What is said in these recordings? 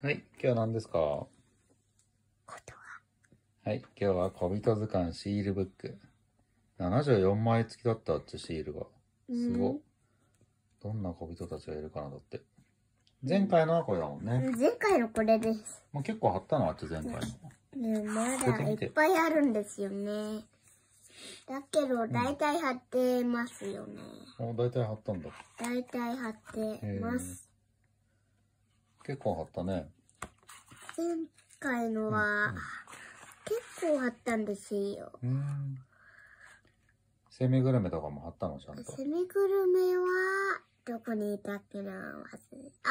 はい、今日は何ですかははい、今日は小人図鑑シールブック。74枚付きだったあっちシールが。すご、どんな小人たちがいるかなだって。前回のはこれだもんね。前回のこれです。まあ、結構貼ったのあっち前回の。ねまだいっぱいあるんですよね。だけど、だいたい貼ってますよね。うん、お、だいたい貼ったんだ。だいたい貼ってます。結構貼ったね。前回のは、うん結構貼ったんですよ。うん。セミグルメとかも貼ったのちゃんと。セミグルメは、どこにいたっけな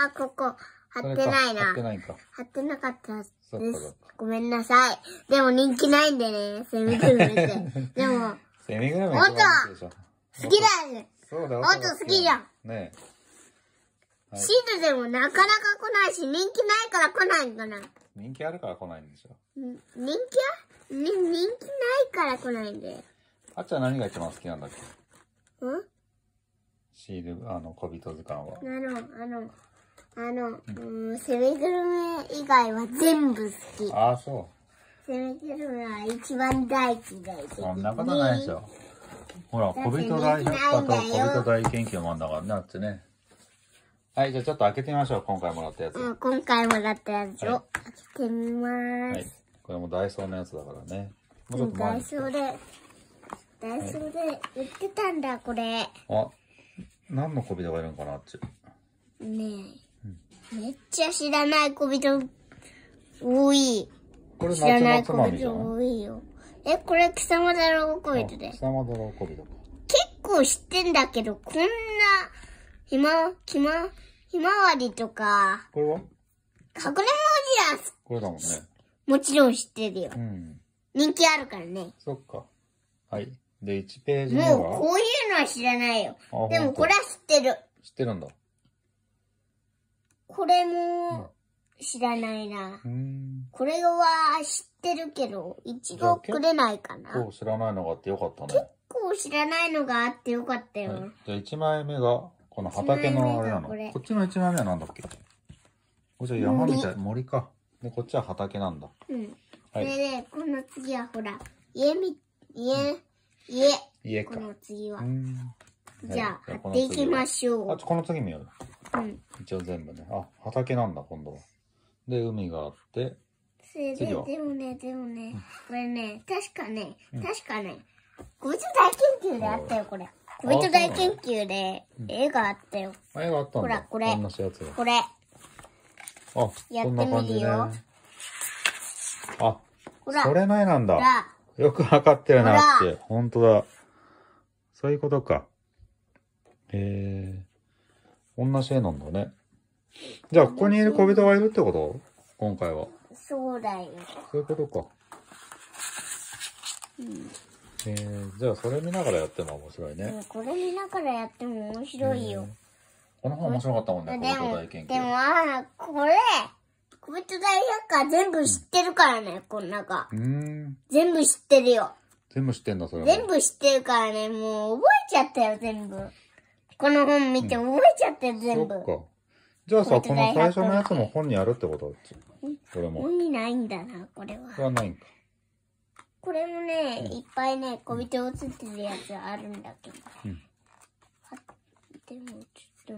あ、ここ。貼ってないな。貼ってないか。貼ってなかったです。ごめんなさい。でも人気ないんでね、セミグルメって。でも、セミグルメ好きだよね。そうだ、音好きじゃん。ねえ。シールでもなかなか来ないし、人気ないから来ないんかな。人気あるから来ないんでしょ。人気は人気ないから来ないんだよ。あっちゃん何が一番好きなんだっけんシール、あの、小人図鑑は。あの、あの、あの、うん、セミグルメ以外は全部好き。ああ、そう。セミグルメは一番大嫌いそんなことないでしょ。ほら、小人大百科と小人大研究もあんだからね、あっちね。はい、じゃあちょっと開けてみましょう。今回もらったやつ。うん、今回もらったやつを、はい、開けてみまーす、はい。これもダイソーのやつだからね。もうちょっと前ダイソーで、ダイソーで売ってたんだ、はい、これ。あ、何の小人がいるんかなって。ねえ、うん、めっちゃ知らない小人多い。これ夏のつまみじ多いよ。え、これ貴様だろう小人で。貴様だろう小人結構知ってんだけど、こんな、ひま、ひま、ひまわりとか、これはかくれんぼじゃす。これだもんね。もちろん知ってるよ。うん。人気あるからね。そっか。はい。で、1ページ目はもう、こういうのは知らないよ。でも、これは知ってる。知ってるんだ。これも、知らないな。うん。これは知ってるけど、一度くれないかな。結構知らないのがあってよかったね。構知らないのがあってよかったよ。はい、じゃあ1枚目がこの畑のあれなの。こっちの1枚目はなんだっけこっちは山みたい、森か。で、こっちは畑なんだ。うん。はい、でこの次はほら、家み、家、うん、家。家か。この次は。じゃあ、貼っていきましょう。あ、この次見よう。うん。一応全部ね。あ、畑なんだ、今度は。で、海があって。それで、でもね、でもね、これね、確かね、確かね、50大研究であったよ、これ。ウェ大研究で絵があったよ。絵があったんほら、これ。これ。あ、やってみるよ。あ、ほら。それの絵なんだ。よくわかってるなって。ほんとだ。そういうことか。へえ。同じ絵なんだね。じゃあ、ここにいる小人がいるってこと今回は。そうだよ。そういうことか。うん。えー、じゃあそれ見ながらやっても面白いね。これ見ながらやっても面白いよ。この本面白かったもんね、でも、でもあこれ、個別ント大百科全部知ってるからね、この中。全部知ってるよ。全部知ってんだ、それ。全部知ってるからね、もう覚えちゃったよ、全部。この本見て覚えちゃったよ、全部。そっか。じゃあさ、この最初のやつも本にあるってことこれも。本にないんだな、これは。これはないんか。これもね、いっぱいね、小人映ってるやつあるんだけど。うん。でも、ちょっと。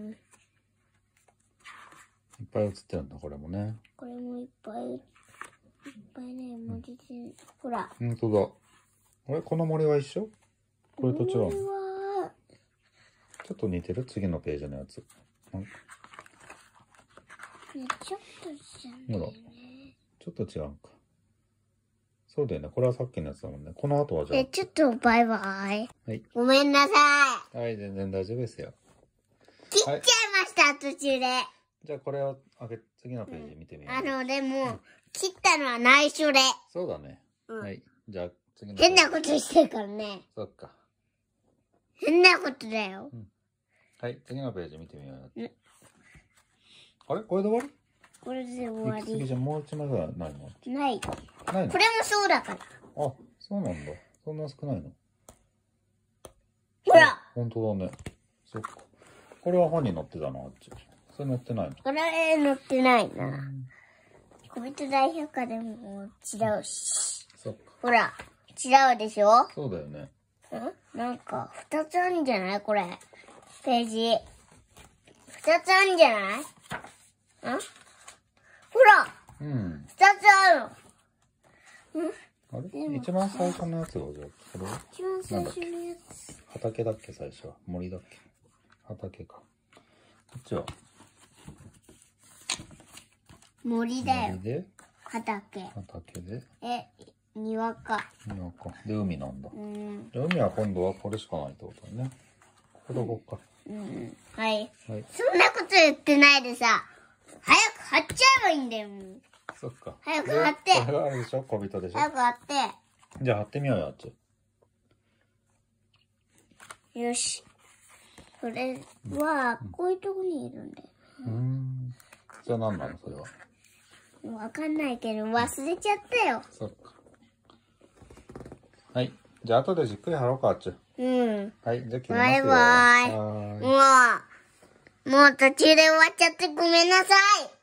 いっぱい映ってるんだ、これもね。これもいっぱい、いっぱいね、文字で、ほら。ほんとだ。あれこの森は一緒これと違うちょっと似てる次のページのやつ。うんね、ちょっと違う、ね。ちょっと違うか。そうだよね。これはさっきのやつだもんね。この後はじゃあ。え、ちょっとバイバイ。はい。ごめんなさい。はい、全然大丈夫ですよ。切っちゃいました、はい、途中で。じゃあこれをあげ、次のページ見てみよう。あの、でも、うん、切ったのは内緒で。そうだね。うん、はい。じゃあ次の。変なことしてるからね。そっか。変なことだよ。うん、はい、次のページ見てみよう。うんあれこれで終わりこれで終わり。次じゃもう一枚ぐらいないのない。ないのこれもそうだから。あ、そうなんだ。そんな少ないのほら本当だね。そっか。これは本に載ってたな、あっち。それ載ってないのこれ載ってないな。小人代表かでも違うし。そっか。ほら、違うでしょそうだよね。んなんか、二つあるんじゃないこれ。ページ。二つあるんじゃないんほらうん。二つあるの。あれ一番最初のやつがじゃあ、これは一番最初のやつ。畑だっけ最初は。森だっけ畑か。こっちは森だよで、畑。畑で、え、庭か。庭か。で、海なんだ。うん。海は今度はこれしかないってことだね。ここどこか。うん。はい。はい。そんなこと言ってないでさ、早く貼っちゃえばいいんだよ。もうそっか。早く貼って。これがあるでしょ小人でしょ早く貼って。じゃあ貼ってみようよ、あっち。よし。これは、こういうとこにいるんだよ。うん。じゃあ何なのそれは。わかんないけど、忘れちゃったよ。そっか。はい。じゃあ後でじっくり貼ろうか、あっち。うん。はい、じゃあ切りますよ。バイバイ。もう、もう途中で終わっちゃってごめんなさい。